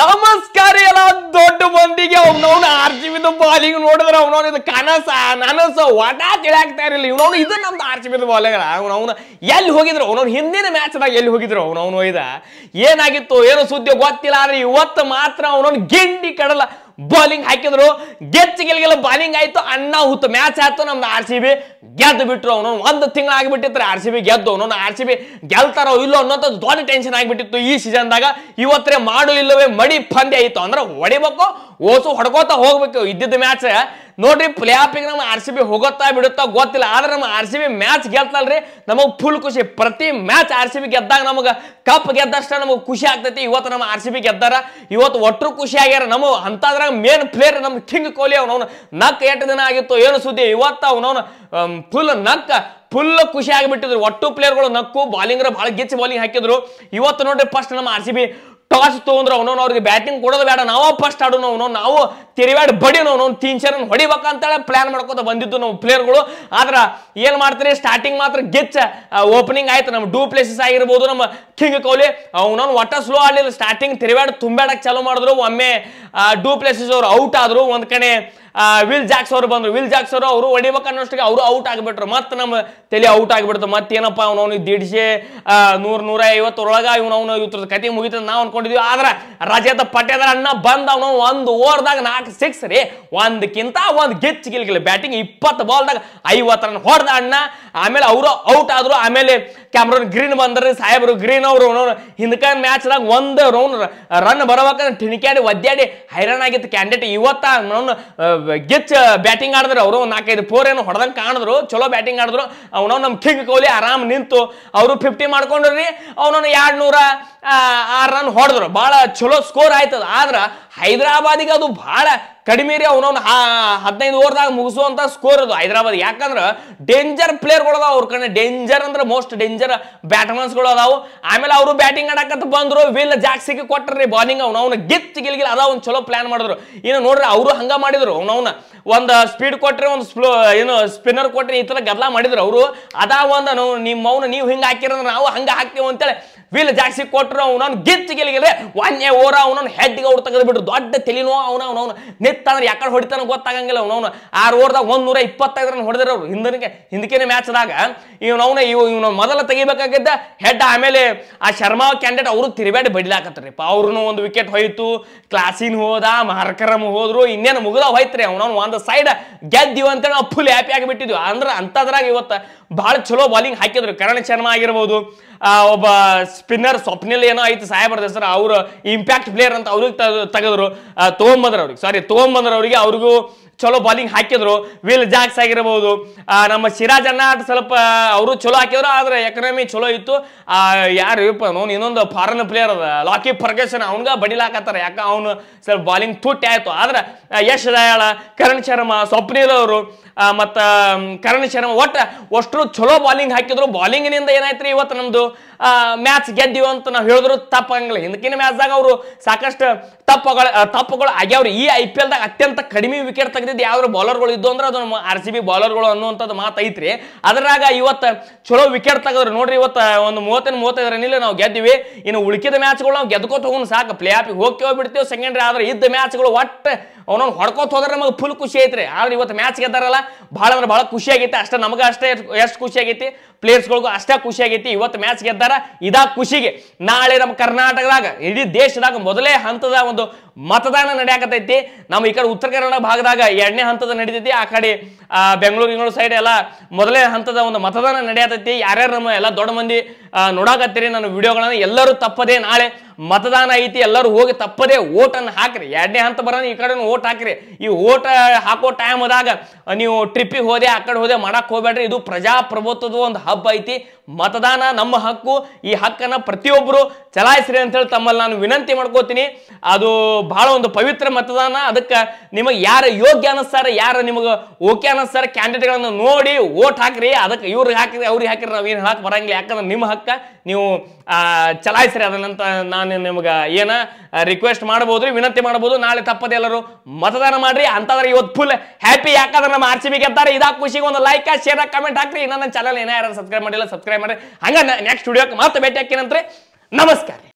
ನಮಸ್ಕಾರ ಎಲ್ಲ ದೊಡ್ಡ ಮಂದಿಗೆ ಅವ್ನವ್ನ ಆರ್ ಜಿ ಬಿದ್ದು ಬಾಲಿಂಗ್ ನೋಡಿದ್ರೆ ಅವನವ್ನ ಇದು ಕನಸ ನನಸ ಒಟ ತಿಳಾಕ್ತಾ ಇರಲಿಲ್ಲ ಇವನವ್ನು ಇದು ನಮ್ದು ಆರ್ ಜಿ ಬಿದ್ದು ಬಾಲಿಂಗ್ ಎಲ್ಲಿ ಹೋಗಿದ್ರು ಅವನವ್ನು ಹಿಂದಿನ ಮ್ಯಾಚ್ದಾಗ ಎಲ್ಲಿ ಹೋಗಿದ್ರು ಅವನವ್ನು ಒಯ್ದ ಏನಾಗಿತ್ತು ಏನು ಸುದ್ದಿ ಗೊತ್ತಿಲ್ಲ ಆದ್ರೆ ಇವತ್ತು ಮಾತ್ರ ಅವನವ್ನು ಗಿಂಡಿ ಕಡಲ ಬೌಲಿಂಗ್ ಹಾಕಿದ್ರು ಗೆಚ್ಚ ಗೆಲ್ಗೆಲ್ಲ ಬೌಲಿಂಗ್ ಆಯ್ತು ಅಣ್ಣ ಮ್ಯಾಚ್ ಆಯ್ತು ನಮ್ದು ಆರ್ ಸಿ ಬಿ ಗೆದ್ದು ಬಿಟ್ರು ಅವನು ಒಂದು ತಿಂಗಳು ಆಗಿಬಿಟ್ಟಿತ್ತು ಆರ್ ಸಿ ಬಿ ಗೆದ್ದು ಅವನು ಆರ್ ಸಿ ಬಿ ಗೆಲ್ತಾರೋ ಇಲ್ಲೋ ಅನ್ನೋ ದೊಡ್ಡ ಟೆನ್ಷನ್ ಆಗಿಬಿಟ್ಟಿತ್ತು ಈ ಸೀಸನ್ದಾಗ ಇವತ್ತರೆ ಮಾಡು ಇಲ್ಲವೇ ಮಡಿ ಪಂದ್ಯ ಆಯಿತು ಅಂದ್ರೆ ಹೊಡಿಬೇಕು ಓಸು ಹೊಡ್ಕೋತಾ ಹೋಗ್ಬೇಕು ಇದ್ದಿದ್ದ ಮ್ಯಾಚ್ ನೋಡ್ರಿ ಪ್ಲೇ ಆಫಿಗೆ ನಮ್ಮ ಆರ್ ಸಿ ಬಿ ಹೋಗುತ್ತಾ ಬಿಡುತ್ತ ಗೊತ್ತಿಲ್ಲ ಆದ್ರೆ ನಮ್ಮ ಆರ್ ಸಿ ಬಿ ಮ್ಯಾಚ್ ಗೆಲ್ತಲ್ರಿ ನಮಗೆ ಫುಲ್ ಖುಷಿ ಪ್ರತಿ ಮ್ಯಾಚ್ ಆರ್ ಸಿ ಬಿ ಗೆದ್ದಾಗ ನಮಗೆ ಕಪ್ ಗೆದ್ದಷ್ಟ ನಮಗ್ ಖುಷಿ ಆಗ್ತೈತಿ ಇವತ್ತು ನಮ್ಮ ಆರ್ ಸಿ ಬಿ ಗೆದ್ದಾರ ಇವತ್ತು ಒಟ್ಟರು ಖುಷಿ ಆಗ್ಯಾರ ನಮ್ಮ ಅಂತದ್ರಾಗ ಮೇನ್ ಪ್ಲೇಯರ್ ನಮ್ ಕಿಂಗ್ ಕೊಹ್ಲಿ ಅವನವನು ನಕ್ ಎಂಟು ದಿನ ಆಗಿತ್ತು ಏನು ಸುದ್ದಿ ಇವತ್ತು ಅವನವನು ಫುಲ್ ನಕ್ಕ ಫುಲ್ ಖುಷಿ ಆಗಿಬಿಟ್ಟಿದ್ರು ಒಟ್ಟು ಪ್ಲೇಯರ್ಗಳು ನಕ್ಕು ಬಾಲಿಂಗ್ರ ಬಹಳ ಗೆಚ್ಚಿ ಬಾಲಿಂಗ್ ಹಾಕಿದ್ರು ಇವತ್ತು ನೋಡ್ರಿ ಫಸ್ಟ್ ನಮ್ಮ ಆರ್ ಸಿ ಬಿ ಟಾಸ್ ತೊಗೊಂಡ್ರೆ ಅವನು ಅವ್ರಿಗೆ ಬ್ಯಾಟಿಂಗ್ ಕೊಡೋದು ಬೇಡ ನಾವು ಫಸ್ಟ್ ಆಡೋಣ ಅವನು ನಾವು ತಿರುವಾಡಿ ಬಡಿ ಅವ್ನು ತೀನ್ ಚರನ್ ಹೊಡಿಬೇಕಂತೇಳಿ ಪ್ಲಾನ್ ಮಾಡ್ಕೋತ ಬಂದಿದ್ದು ನಮ್ಮ ಪ್ಲೇಯರ್ಗಳು ಆದ್ರೆ ಏನ್ ಮಾಡ್ತೀರಿ ಸ್ಟಾರ್ಟಿಂಗ್ ಮಾತ್ರ ಗೆಚ್ಚ ಓಪನಿಂಗ್ ಆಯ್ತು ನಮ್ಮ ಡೂ ಪ್ಲೇಸಸ್ ಆಗಿರ್ಬೋದು ನಮ್ಮ ಕಿಂಗ್ ಕೊಹ್ಲಿ ಅವನವ್ನು ಒಟ್ಟ ಸ್ಲೋ ಆಡಲಿಲ್ಲ ಸ್ಟಾರ್ಟಿಂಗ್ ತಿರುವಾಡಿ ತುಂಬಾಡಕ್ಕೆ ಚಾಲೂ ಮಾಡಿದ್ರು ಒಮ್ಮೆ ಡೂ ಪ್ಲೇಸಸ್ ಅವ್ರು ಔಟ್ ಆದ್ರು ಒಂದ್ ಕಡೆ ವಿಲ್ ಜಾಕ್ಸ್ ಅವರು ಬಂದ್ರು ವಿಲ್ ಜಾಕ್ಸ್ ಅವರು ಅವರು ಅನ್ನೋಷ್ಟಿಗೆ ಅವರು ಔಟ್ ಆಗಿಬಿಟ್ರು ಮತ್ತೆ ನಮ್ಮ ತಲೆ ಔಟ್ ಆಗಿಬಿಡ್ತು ಮತ್ತೇನಪ್ಪ ಏನಪ್ಪ ಅವನು ದಿಡ್ಸೆ ನೂರು ನೂರ ಐವತ್ತರೊಳಗ ಇವನು ಅವನು ಇವ್ರ ಕತೆ ಮುಗಿತದ ನಾವು ಅನ್ಕೊಂಡಿದ್ವಿ ಆದ್ರೆ ರಜದ ಪಟೇದಾರ ಅಣ್ಣ ಬಂದ ಅವನು ಒಂದು ಓವರ್ದಾಗ ನಾಲ್ಕು ಸಿಕ್ಸ್ ರೀ ಒಂದಕ್ಕಿಂತ ಒಂದು ಗೆಚ್ ಗಿಲ್ಗಿಲ್ಲ ಬ್ಯಾಟಿಂಗ್ ಇಪ್ಪತ್ತು ಬಾಲ್ದಾಗ ಐವತ್ತು ರನ್ ಹೊಡೆದ ಅಣ್ಣ ಆಮೇಲೆ ಅವರು ಔಟ್ ಆದರು ಆಮೇಲೆ ಕ್ಯಾಮ್ರನ್ ಗ್ರೀನ್ ಬಂದ್ರಿ ಸಾಹೇಬರು ಗ್ರೀನ್ ಅವರು ಹಿಂದಕ ಮ್ಯಾಚ್ದಾಗ ಒಂದು ರೌಂಡ್ ರನ್ ಬರೋವಾಗ ಠಿಣಿಕ್ಯಾಡಿ ಒದ್ದಾಡಿ ಆಗಿತ್ತು ಕ್ಯಾಂಡಿಡೇಟ್ ಇವತ್ತ ಗೆಚ್ಚ ಬ್ಯಾಟಿಂಗ್ ಆಡಿದ್ರು ಅವರು ನಾಲ್ಕೈದು ಫೋರ್ ಏನು ಹೊಡೆದಂಗೆ ಕಾಣಿದ್ರು ಚಲೋ ಬ್ಯಾಟಿಂಗ್ ಆಡಿದ್ರು ಅವನವ್ ನಮ್ಮ ಕಿಂಗ್ ಕೊಹ್ಲಿ ಆರಾಮ್ ನಿಂತು ಅವರು ಫಿಫ್ಟಿ ಮಾಡ್ಕೊಂಡ್ರಿ ಅವನವ್ನು ಎರಡು ನೂರ ಆರು ರನ್ ಹೊಡೆದ್ರು ಭಾಳ ಚಲೋ ಸ್ಕೋರ್ ಆಯ್ತದ ಆದ್ರೆ ಹೈದರಾಬಾದಿಗೆ ಅದು ಭಾಳ ಕಡಿಮೆ ರೀ ಅವನವ್ನ ಹದಿನೈದು ಓವರ್ದಾಗ ಮುಗಿಸುವಂತ ಸ್ಕೋರ್ ಅದು ಹೈದರಾಬಾದ್ ಯಾಕಂದ್ರೆ ಡೇಂಜರ್ ಪ್ಲೇಯರ್ಗಳು ಅದಾವ ಅವ್ರ ಕಡೆ ಡೇಂಜರ್ ಅಂದ್ರೆ ಮೋಸ್ಟ್ ಡೇಂಜರ್ ಬ್ಯಾಟ್ಮನ್ಸ್ಗಳು ಅದಾವ ಆಮೇಲೆ ಅವರು ಬ್ಯಾಟಿಂಗ್ ಆಡಕಂತ ಬಂದ್ರು ವಿಲ್ ಜಾಕ್ಸಿಗೆ ಕೊಟ್ಟರಿ ಬಾಲಿಂಗ್ ಅವ್ನು ಅವ್ನ ಗಿತ್ ಗಿಲ್ಗಿಲ್ ಅದ ಒಂದು ಚಲೋ ಪ್ಲಾನ್ ಮಾಡಿದ್ರು ಇನ್ನು ನೋಡ್ರಿ ಅವರು ಹಂಗ ಮಾಡಿದ್ರು ಅವ್ನವ್ನ ಒಂದು ಸ್ಪೀಡ್ ಕೊಟ್ರಿ ಒಂದು ಸ್ಲೋ ಏನು ಸ್ಪಿನ್ನರ್ ಕೊಟ್ರಿ ಈ ಥರ ಗದ್ದಲ ಮಾಡಿದ್ರು ಅವರು ಅದಾ ಒಂದು ನಿಮ್ಮ ನೀವು ಹಿಂಗೆ ಹಾಕಿರಂದ್ರೆ ನಾವು ಹಂಗೆ ಹಾಕ್ತೇವೆ ಅಂತೇಳಿ ಬಿಲ್ ಜಾಸ್ತಿ ಕೊಟ್ಟರು ಅವನವ್ನು ಗಿಚ್ಚು ಗೆಲಿಗೆಲ್ಲ ಒಂದೇ ಓರ ಅವನವ್ನು ಹೆಡ್ಗೆ ಅವ್ರು ತೆಗೆದು ಬಿಟ್ರು ದೊಡ್ಡ ತಲೆನೋ ಅವನ ನೆತ್ತ ಅಂದ್ರೆ ಯಾಕಡೆ ಹೊಡಿತಾನ ಗೊತ್ತಾಗಂಗಿಲ್ಲ ಅವ್ನ ಆರು ಓರ್ದಾಗ ಒಂದು ನೂರ ಇಪ್ಪತ್ತೈದರನ್ನು ಹೊಡೆದ್ರು ಅವ್ರು ಹಿಂದಿನಗೆ ಹಿಂದಕ್ಕೆ ಮ್ಯಾಚ್ದಾಗ ಇವನವನ ಇವ್ ಇವನ ಮೊದಲ ತೆಗಿಬೇಕಾಗಿದ್ದ ಹೆಡ್ ಆಮೇಲೆ ಆ ಶರ್ಮಾ ಕ್ಯಾಂಡಿಡೇಟ್ ಅವರು ತಿರುಗಾಡಿ ಪಾ ಅವ್ರೂ ಒಂದು ವಿಕೆಟ್ ಹೋಯ್ತು ಕ್ಲಾಸಿನ ಹೋದ ಮಾರ್ಕರಮ್ ಹೋದ್ರು ಇನ್ನೇನು ಮುಗಿದ ಹೋಯ್ತ್ರಿ ಅವನವನು ಒಂದು ಸೈಡ್ ಗೆದ್ದಿವ ಅಂತೇಳಿ ನಾವು ಫುಲ್ ಹ್ಯಾಪಿ ಆಗಿಬಿಟ್ಟಿದ್ವಿ ಅಂದ್ರೆ ಅಂಥದ್ರಾಗ ಇವತ್ತು ಭಾಳ ಚಲೋ ಬಾಲಿಂಗ್ ಹಾಕಿದ್ರು ಕರಣ್ ಶರ್ಮಾ ಆಗಿರ್ಬೋದು ಒಬ್ಬ ಸ್ಪಿನ್ನರ್ ಸ್ವಪ್ನಿಲ್ ಏನೋ ಆಯ್ತು ಸಾಹೇಬರ್ದ ಸರ್ ಅವರು ಇಂಪ್ಯಾಕ್ಟ್ ಪ್ಲೇಯರ್ ಅಂತ ಅವ್ರಿಗೆ ತೆಗೆದ್ರು ತಗೊಂಬಂದ್ರ ಅವ್ರಿಗೆ ಸಾರಿ ತಗೊಂಬಂದ್ರ ಅವರಿಗೆ ಅವ್ರಿಗೂ ಚಲೋ ಬಾಲಿಂಗ್ ಹಾಕಿದ್ರು ವಿಲ್ ಜಾಕ್ಸ್ ಆಗಿರಬಹುದು ನಮ್ಮ ಸಿರಾಜ್ ಅನ್ನ ಸ್ವಲ್ಪ ಅವರು ಚಲೋ ಹಾಕಿದ್ರು ಆದ್ರೆ ಎಕನಮಿ ಚಲೋ ಇತ್ತು ಯಾರು ಇನ್ನೊಂದು ಫಾರಿನ್ ಪ್ಲೇಯರ್ ಅದ ಲಾಕಿ ಫರ್ಗೇಶನ್ ಅವನ್ಗ ಬಡಿಲಾಕತ್ತಾರ ಯಾಕ ಅವನು ಸ್ವಲ್ಪ ಬಾಲಿಂಗ್ ತುಟ್ಟಿ ಆಯ್ತು ಆದ್ರೆ ಯಶ್ ದಯಾಳ ಕರಣ್ ಶರ್ಮ ಸ್ವಪ್ನಿಲ್ ಅವರು ಮತ್ತ ಕರಣ್ ಶರ್ಮ ಒಟ್ಟು ಅಷ್ಟು ಚಲೋ ಬಾಲಿಂಗ್ ಹಾಕಿದ್ರು ಬಾಲಿಂಗಿನಿಂದ ಏನಾಯ್ತು ರೀ ಇವತ್ತು ನಮ್ದು ಮ್ಯಾಚ್ ಗೆದ್ದೀವಿ ಅಂತ ನಾವು ಹೇಳಿದ್ರು ತಪ್ಪಂಗಿಲ್ಲ ಹಿಂದಕಿನ ಮ್ಯಾಚ್ದಾಗ ಅವರು ಸಾಕಷ್ಟು ತಪ್ಪುಗಳು ತಪ್ಪುಗಳು ಆಗ್ಯಾವ್ರಿ ಈ ಐ ಪಿ ಎಲ್ದಾಗ ಅತ್ಯಂತ ಕಡಿಮೆ ವಿಕೆಟ್ ತೆಗೆದಿದ್ದು ಯಾವ ಬೌಲರ್ಗಳು ಇದ್ದು ಅಂದ್ರೆ ಅದು ನಮ್ಮ ಆರ್ ಸಿ ಬಿ ಬಾಲರ್ಗಳು ಅನ್ನುವಂಥದ್ದು ಮಾತೈತ್ರಿ ಅದರಾಗ ಇವತ್ತು ಚಲೋ ವಿಕೆಟ್ ತೆಗೆದ್ರು ನೋಡ್ರಿ ಇವತ್ತು ಒಂದು ಮೂವತ್ತೈದು ಮೂವತ್ತೈದು ರನ್ನಿಲ್ಲ ನಾವು ಗೆದ್ದೀವಿ ಇನ್ನು ಉಳಿಕಿದ ಮ್ಯಾಚ್ಗಳು ನಾವು ಗೆದ್ಕೋತ ಹೋಗೋಣ ಸಾಕು ಪ್ಲೇ ಆಫಿಗೆ ಹೋಗಿ ಹೋಗ್ಬಿಡ್ತೀವಿ ಸೆಕೆಂಡ್ರಿ ಆದ್ರೆ ಇದ್ದ ಮ್ಯಾಚ್ಗಳು ಒಟ್ಟು ಒಟ್ಟ ಹೊಡ್ಕೋತ ಹೋದ್ರೆ ನಮಗೆ ಫುಲ್ ಖುಷಿ ಐತ್ರಿ ಆದ್ರೆ ಇವತ್ತು ಮ್ಯಾಚ್ ಗೆದ್ದಾರಲ್ಲ ಭಾಳ ಅಂದ್ರೆ ಭಾಳ ಖುಷಿ ಆಗೈತೆ ಅಷ್ಟೇ ನಮಗೆ ಅಷ್ಟೇ ಎಷ್ಟು ಖುಷಿ ಆಗೈತಿ ಪ್ಲೇಯರ್ಸ್ಗಳಿಗೂ ಅಷ್ಟೇ ಖುಷಿ ಆಗೈತಿ ಇವತ್ತು ಮ್ಯಾಚ್ ಗೆದ್ದ ಇದಾ ಇದ ಖುಷಿಗೆ ನಾಳೆ ನಮ್ಮ ಕರ್ನಾಟಕದಾಗ ಇಡೀ ದೇಶದಾಗ ಮೊದಲೇ ಹಂತದ ಒಂದು ಮತದಾನ ನಡೆಯಾಕತೈತಿ ನಮ್ಮ ಈ ಕಡೆ ಉತ್ತರ ಕನ್ನಡ ಭಾಗದಾಗ ಎರಡನೇ ಹಂತದ ನಡೀತೈತಿ ಆ ಕಡೆ ಬೆಂಗಳೂರು ಬೆಂಗಳೂರು ಸೈಡ್ ಎಲ್ಲ ಮೊದಲೇ ಹಂತದ ಒಂದು ಮತದಾನ ನಡೆಯತೈತಿ ಯಾರ್ಯಾರು ನಮ್ಮ ಎಲ್ಲ ದೊಡ್ಡ ಮಂದಿ ನೋಡಾಕತ್ತೀರಿ ನನ್ನ ವಿಡಿಯೋಗಳನ್ನ ಎಲ್ಲರೂ ತಪ್ಪದೆ ನಾಳೆ ಮತದಾನ ಐತಿ ಎಲ್ಲರೂ ಹೋಗಿ ತಪ್ಪದೆ ಓಟನ್ನು ಹಾಕ್ರಿ ಎರಡನೇ ಹಂತ ಬರೋಣ ಈ ಕಡೆ ಓಟ್ ಹಾಕ್ರಿ ಈ ಓಟ್ ಹಾಕೋ ಟೈಮ್ ಆದಾಗ ನೀವು ಟ್ರಿಪ್ಪಿಗೆ ಹೋದೆ ಆ ಕಡೆ ಹೋದೆ ಮಾಡಕ್ಕೆ ಹೋಗ್ಬೇಡ್ರಿ ಇದು ಪ್ರಜಾಪ್ರಭುತ್ವದ ಒಂದು ಹಬ್ಬ ಐತಿ ಮತದಾನ ನಮ್ಮ ಹಕ್ಕು ಈ ಹಕ್ಕನ್ನು ಪ್ರತಿಯೊಬ್ಬರು ಚಲಾಯಿಸ್ರಿ ಅಂತೇಳಿ ತಮ್ಮಲ್ಲಿ ನಾನು ವಿನಂತಿ ಮಾಡ್ಕೋತೀನಿ ಅದು ಬಹಳ ಒಂದು ಪವಿತ್ರ ಮತದಾನ ಅದಕ್ಕೆ ನಿಮಗೆ ಯಾರು ಯೋಗ್ಯ ಅನಿಸ್ತಾರೆ ಯಾರು ನಿಮಗೆ ಓಕೆ ಅನಿಸ್ತಾರೆ ಕ್ಯಾಂಡಿಡೇಟ್ಗಳನ್ನು ನೋಡಿ ಓಟ್ ಹಾಕ್ರಿ ಅದಕ್ಕೆ ಇವ್ರಿಗೆ ಹಾಕಿರಿ ಅವ್ರಿಗೆ ಹಾಕಿರಿ ನಾವೇನು ಹಾಕಿ ಬರಂಗಿಲ್ಲ ಯಾಕಂದ್ರೆ ನಿಮ್ಮ ಹಕ್ಕ ನೀವು ಚಲಾಯಿಸ್ರಿ ಅದನ್ನಂತ ನಾನು ನಾನು ನಿಮ್ಗೆ ಏನ ರಿಕ್ವೆಸ್ಟ್ ಮಾಡ್ಬೋದ್ರಿ ವಿನಂತಿ ಮಾಡ್ಬೋದು ನಾಳೆ ತಪ್ಪದೆ ಎಲ್ಲರೂ ಮತದಾನ ಮಾಡ್ರಿ ಅಂತಂದ್ರೆ ಇವತ್ತು ಫುಲ್ ಹ್ಯಾಪಿ ಯಾಕಂದ್ರೆ ನಮ್ಮ ಆರ್ಸಿ ಬಿ ಗೆದ್ದಾರೆ ಇದಾ ಖುಷಿಗೆ ಒಂದು ಲೈಕ್ ಶೇರ್ ಕಮೆಂಟ್ ಹಾಕ್ರಿ ನನ್ನ ಚಾನಲ್ ಏನೇ ಯಾರು ಸಬ್ಸ್ಕ್ರೈಬ್ ಮಾಡಿಲ್ಲ ಸಬ್ಸ್ಕ್ರೈಬ್ ಮಾಡ್ರಿ ಹಂಗ ನೆಕ್ಸ್ಟ್ ವಿಡಿಯೋಕ್ಕೆ ಮತ್ತೆ ಭೇಟಿ ಹಾಕಿನಂತ್ರಿ ನಮಸ್ಕಾರ